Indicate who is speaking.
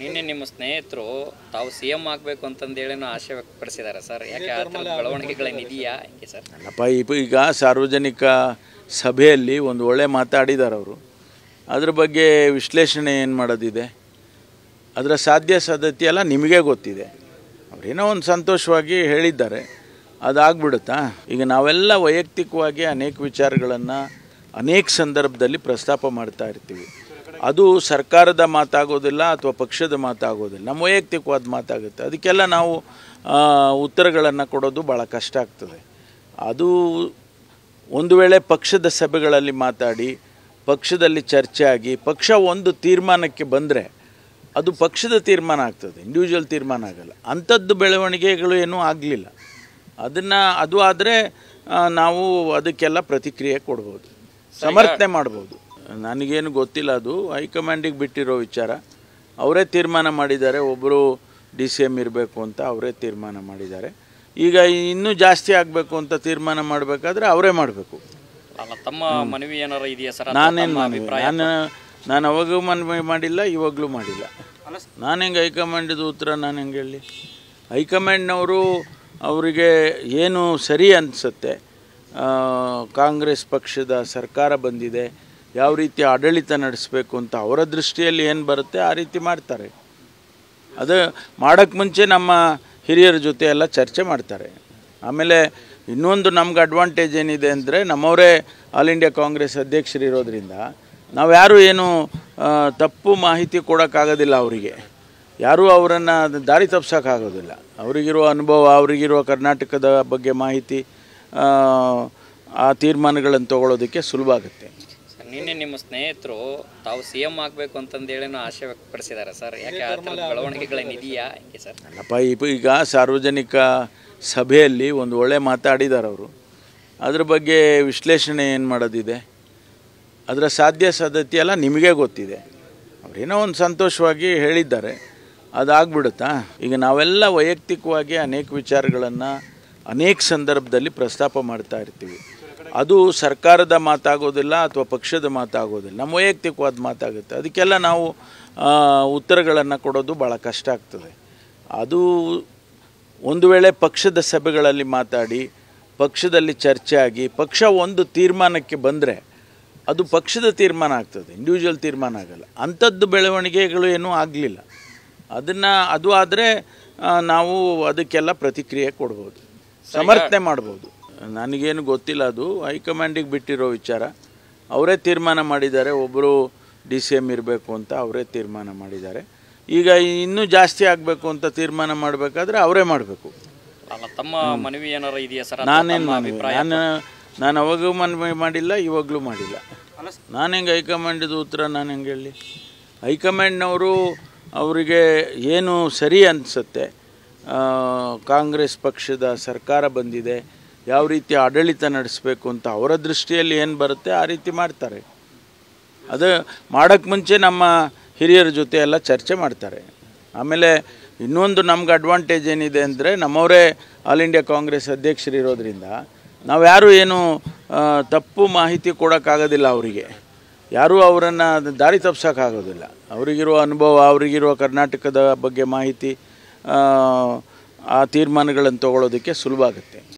Speaker 1: ನಿನ್ನೆ ನಿಮ್ಮ ಸ್ನೇಹಿತರು ತಾವು ಸಿ ಎಂ ಆಗಬೇಕು ಅಂತಂದೇಳಿ ಆಶೆ ವ್ಯಕ್ತಪಡಿಸಿದ್ದಾರೆ ಸರ್ ಯಾಕೆ ಆ ಥರದ ಬೆಳವಣಿಗೆಗಳ ನಿಧಿಯಾ ಸರ್ ಅಲ್ಲಪ್ಪ ಈಗ ಸಾರ್ವಜನಿಕ ಸಭೆಯಲ್ಲಿ ಒಂದು ಒಳ್ಳೆ ಮಾತಾಡಿದ್ದಾರೆ ಅವರು ಅದ್ರ ಬಗ್ಗೆ ವಿಶ್ಲೇಷಣೆ ಏನು ಮಾಡೋದಿದೆ ಅದರ ಸಾಧ್ಯ ಸಾಧ್ಯತೆ ಎಲ್ಲ ನಿಮಗೆ ಗೊತ್ತಿದೆ ಅವರೇನೋ ಒಂದು ಸಂತೋಷವಾಗಿ ಹೇಳಿದ್ದಾರೆ ಅದಾಗ್ಬಿಡುತ್ತಾ ಈಗ ನಾವೆಲ್ಲ ವೈಯಕ್ತಿಕವಾಗಿ ಅನೇಕ ವಿಚಾರಗಳನ್ನು ಅನೇಕ ಸಂದರ್ಭದಲ್ಲಿ ಪ್ರಸ್ತಾಪ ಮಾಡ್ತಾ ಇರ್ತೀವಿ ಅದು ಸರ್ಕಾರದ ಮಾತಾಗೋದಿಲ್ಲ ಅಥವಾ ಪಕ್ಷದ ಮಾತಾಗೋದಿಲ್ಲ ನಮ್ಮ ವೈಯಕ್ತಿಕವಾದ ಮಾತಾಗುತ್ತೆ ಅದಕ್ಕೆಲ್ಲ ನಾವು ಉತ್ತರಗಳನ್ನು ಕೊಡೋದು ಭಾಳ ಕಷ್ಟ ಆಗ್ತದೆ ಅದು ಒಂದು ವೇಳೆ ಪಕ್ಷದ ಸಭೆಗಳಲ್ಲಿ ಮಾತಾಡಿ ಪಕ್ಷದಲ್ಲಿ ಚರ್ಚೆ ಆಗಿ ಪಕ್ಷ ಒಂದು ತೀರ್ಮಾನಕ್ಕೆ ಬಂದರೆ ಅದು ಪಕ್ಷದ ತೀರ್ಮಾನ ಆಗ್ತದೆ ಇಂಡಿವಿಜುವಲ್ ತೀರ್ಮಾನ ಆಗಲ್ಲ ಅಂಥದ್ದು ಬೆಳವಣಿಗೆಗಳು ಏನೂ ಆಗಲಿಲ್ಲ ಅದನ್ನು ಅದು ಆದರೆ ನಾವು ಅದಕ್ಕೆಲ್ಲ ಪ್ರತಿಕ್ರಿಯೆ ಕೊಡ್ಬೋದು ಸಮರ್ಥನೆ ಮಾಡ್ಬೋದು ನನಗೇನು ಗೊತ್ತಿಲ್ಲ ಅದು ಹೈಕಮಾಂಡಿಗೆ ಬಿಟ್ಟಿರೋ ವಿಚಾರ ಅವರೇ ತೀರ್ಮಾನ ಮಾಡಿದ್ದಾರೆ ಒಬ್ಬರು ಡಿ ಸಿ ಎಮ್ ಇರಬೇಕು ಅಂತ ಅವರೇ ತೀರ್ಮಾನ ಮಾಡಿದ್ದಾರೆ ಈಗ ಇನ್ನೂ ಜಾಸ್ತಿ ಆಗಬೇಕು ಅಂತ ತೀರ್ಮಾನ ಮಾಡಬೇಕಾದ್ರೆ ಅವರೇ ಮಾಡಬೇಕು ತಮ್ಮ ಮನವಿ ಏನಾರ ಇದೆಯಾ ಸರ್ ನಾನೇನು ನಾನು ನಾನು ಅವಾಗೂ ಮನವಿ ಮಾಡಿಲ್ಲ ಇವಾಗಲೂ ಮಾಡಿಲ್ಲ ನಾನು ಹೆಂಗೆ ಹೈಕಮಾಂಡಿದು ಉತ್ತರ ನಾನು ಹೆಂಗೆ ಹೇಳಿ ಹೈಕಮಾಂಡ್ನವರು ಅವರಿಗೆ ಏನು ಸರಿ ಅನಿಸುತ್ತೆ ಕಾಂಗ್ರೆಸ್ ಪಕ್ಷದ ಸರ್ಕಾರ ಬಂದಿದೆ ಯಾವ ರೀತಿ ಆಡಳಿತ ನಡೆಸಬೇಕು ಅಂತ ಅವರ ದೃಷ್ಟಿಯಲ್ಲಿ ಏನು ಬರುತ್ತೆ ಆ ರೀತಿ ಮಾಡ್ತಾರೆ ಅದು ಮಾಡೋಕ್ಕೆ ಮುಂಚೆ ನಮ್ಮ ಹಿರಿಯರ ಜೊತೆ ಎಲ್ಲ ಚರ್ಚೆ ಮಾಡ್ತಾರೆ ಆಮೇಲೆ ಇನ್ನೊಂದು ನಮ್ಗೆ ಅಡ್ವಾಂಟೇಜ್ ಏನಿದೆ ಅಂದರೆ ನಮ್ಮವರೇ ಆಲ್ ಇಂಡಿಯಾ ಕಾಂಗ್ರೆಸ್ ಇರೋದರಿಂದ ನಾವು ಯಾರೂ ಏನು ತಪ್ಪು ಮಾಹಿತಿ ಕೊಡೋಕ್ಕಾಗೋದಿಲ್ಲ ಅವರಿಗೆ ಯಾರೂ ಅವರನ್ನು ದಾರಿ ತಪ್ಪಿಸೋಕ್ಕಾಗೋದಿಲ್ಲ ಅವರಿಗಿರುವ ಅನುಭವ ಅವರಿಗಿರುವ ಕರ್ನಾಟಕದ ಬಗ್ಗೆ ಮಾಹಿತಿ ಆ ತೀರ್ಮಾನಗಳನ್ನು ತಗೊಳ್ಳೋದಕ್ಕೆ ಸುಲಭ ಆಗುತ್ತೆ ನಿನ್ನೆ ನಿಮ್ಮ ಸ್ನೇಹಿತರು ತಾವು ಸಿ ಎಂ ಆಗಬೇಕು ಅಂತಂದೇಳೇನೋ ಆಶೆ ವ್ಯಕ್ತಪಡಿಸಿದ್ದಾರೆ ಸರ್ ಯಾಕೆ ಆ ಥರ ಬೆಳವಣಿಗೆಗಳೇನಿದೆಯಾ ಸರ್ ಅಲ್ಲಪ್ಪ ಈಗ ಸಾರ್ವಜನಿಕ ಸಭೆಯಲ್ಲಿ ಒಂದು ಒಳ್ಳೆ ಮಾತಾಡಿದ್ದಾರೆ ಅವರು ಅದ್ರ ಬಗ್ಗೆ ವಿಶ್ಲೇಷಣೆ ಏನು ಮಾಡೋದಿದೆ ಅದರ ಸಾಧ್ಯ ಸಾಧ್ಯತೆ ಎಲ್ಲ ನಿಮಗೇ ಗೊತ್ತಿದೆ ಅವರೇನೋ ಒಂದು ಸಂತೋಷವಾಗಿ ಹೇಳಿದ್ದಾರೆ ಅದಾಗ್ಬಿಡುತ್ತಾ ಈಗ ನಾವೆಲ್ಲ ವೈಯಕ್ತಿಕವಾಗಿ ಅನೇಕ ವಿಚಾರಗಳನ್ನು ಅನೇಕ ಸಂದರ್ಭದಲ್ಲಿ ಪ್ರಸ್ತಾಪ ಮಾಡ್ತಾ ಇರ್ತೀವಿ ಅದು ಸರ್ಕಾರದ ಮಾತಾಗೋದಿಲ್ಲ ಅಥವಾ ಪಕ್ಷದ ಮಾತಾಗೋದಿಲ್ಲ ನಮ್ಮ ವೈಯಕ್ತಿಕವಾದ ಮಾತಾಗುತ್ತೆ ಅದಕ್ಕೆಲ್ಲ ನಾವು ಉತ್ತರಗಳನ್ನು ಕೊಡೋದು ಭಾಳ ಕಷ್ಟ ಆಗ್ತದೆ ಅದು ಒಂದು ವೇಳೆ ಪಕ್ಷದ ಸಭೆಗಳಲ್ಲಿ ಮಾತಾಡಿ ಪಕ್ಷದಲ್ಲಿ ಚರ್ಚೆ ಆಗಿ ಪಕ್ಷ ಒಂದು ತೀರ್ಮಾನಕ್ಕೆ ಬಂದರೆ ಅದು ಪಕ್ಷದ ತೀರ್ಮಾನ ಆಗ್ತದೆ ಇಂಡಿವಿಜುವಲ್ ತೀರ್ಮಾನ ಆಗಲ್ಲ ಅಂಥದ್ದು ಬೆಳವಣಿಗೆಗಳು ಏನೂ ಆಗಲಿಲ್ಲ ಅದನ್ನು ಅದು ಆದರೆ ನಾವು ಅದಕ್ಕೆಲ್ಲ ಪ್ರತಿಕ್ರಿಯೆ ಕೊಡ್ಬೋದು ಸಮರ್ಥನೆ ಮಾಡ್ಬೋದು ನನಗೇನು ಗೊತ್ತಿಲ್ಲ ಅದು ಹೈಕಮಾಂಡಿಗೆ ಬಿಟ್ಟಿರೋ ವಿಚಾರ ಅವರೇ ತೀರ್ಮಾನ ಮಾಡಿದ್ದಾರೆ ಒಬ್ಬರು ಡಿ ಸಿ ಎಮ್ ಇರಬೇಕು ಅಂತ ಅವರೇ ತೀರ್ಮಾನ ಮಾಡಿದ್ದಾರೆ ಈಗ ಇನ್ನೂ ಜಾಸ್ತಿ ಆಗಬೇಕು ಅಂತ ತೀರ್ಮಾನ ಮಾಡಬೇಕಾದ್ರೆ ಅವರೇ ಮಾಡಬೇಕು ತಮ್ಮ ಮನವಿ ಏನಾರು ಇದೆಯಾ ಸರ್ ನಾನೇನು ನಾನು ನಾನು ಅವಾಗೂ ಮನವಿ ಮಾಡಿಲ್ಲ ಇವಾಗಲೂ ಮಾಡಿಲ್ಲ ನಾನು ಹೆಂಗೆ ಹೈಕಮಾಂಡಿದು ಉತ್ತರ ನಾನು ಹೆಂಗೆ ಹೇಳಿ ಹೈಕಮಾಂಡ್ನವರು ಅವರಿಗೆ ಏನು ಸರಿ ಅನಿಸುತ್ತೆ ಕಾಂಗ್ರೆಸ್ ಪಕ್ಷದ ಸರ್ಕಾರ ಬಂದಿದೆ ಯಾವ ರೀತಿ ಆಡಳಿತ ನಡೆಸಬೇಕು ಅಂತ ಅವರ ದೃಷ್ಟಿಯಲ್ಲಿ ಏನು ಬರುತ್ತೆ ಆ ರೀತಿ ಮಾಡ್ತಾರೆ ಅದು ಮಾಡೋಕ್ಕೆ ಮುಂಚೆ ನಮ್ಮ ಹಿರಿಯರ ಜೊತೆ ಎಲ್ಲ ಚರ್ಚೆ ಮಾಡ್ತಾರೆ ಆಮೇಲೆ ಇನ್ನೊಂದು ನಮ್ಗೆ ಅಡ್ವಾಂಟೇಜ್ ಏನಿದೆ ಅಂದರೆ ನಮ್ಮವರೇ ಆಲ್ ಇಂಡಿಯಾ ಕಾಂಗ್ರೆಸ್ ಇರೋದ್ರಿಂದ ನಾವು ಯಾರೂ ಏನು ತಪ್ಪು ಮಾಹಿತಿ ಕೊಡೋಕ್ಕಾಗೋದಿಲ್ಲ ಅವರಿಗೆ ಯಾರೂ ಅವರನ್ನು ದಾರಿ ತಪ್ಸೋಕ್ಕಾಗೋದಿಲ್ಲ ಅವರಿಗಿರುವ ಅನುಭವ ಅವರಿಗಿರುವ ಕರ್ನಾಟಕದ ಬಗ್ಗೆ ಮಾಹಿತಿ ಆ ತೀರ್ಮಾನಗಳನ್ನು ತಗೊಳ್ಳೋದಕ್ಕೆ ಸುಲಭ ಆಗುತ್ತೆ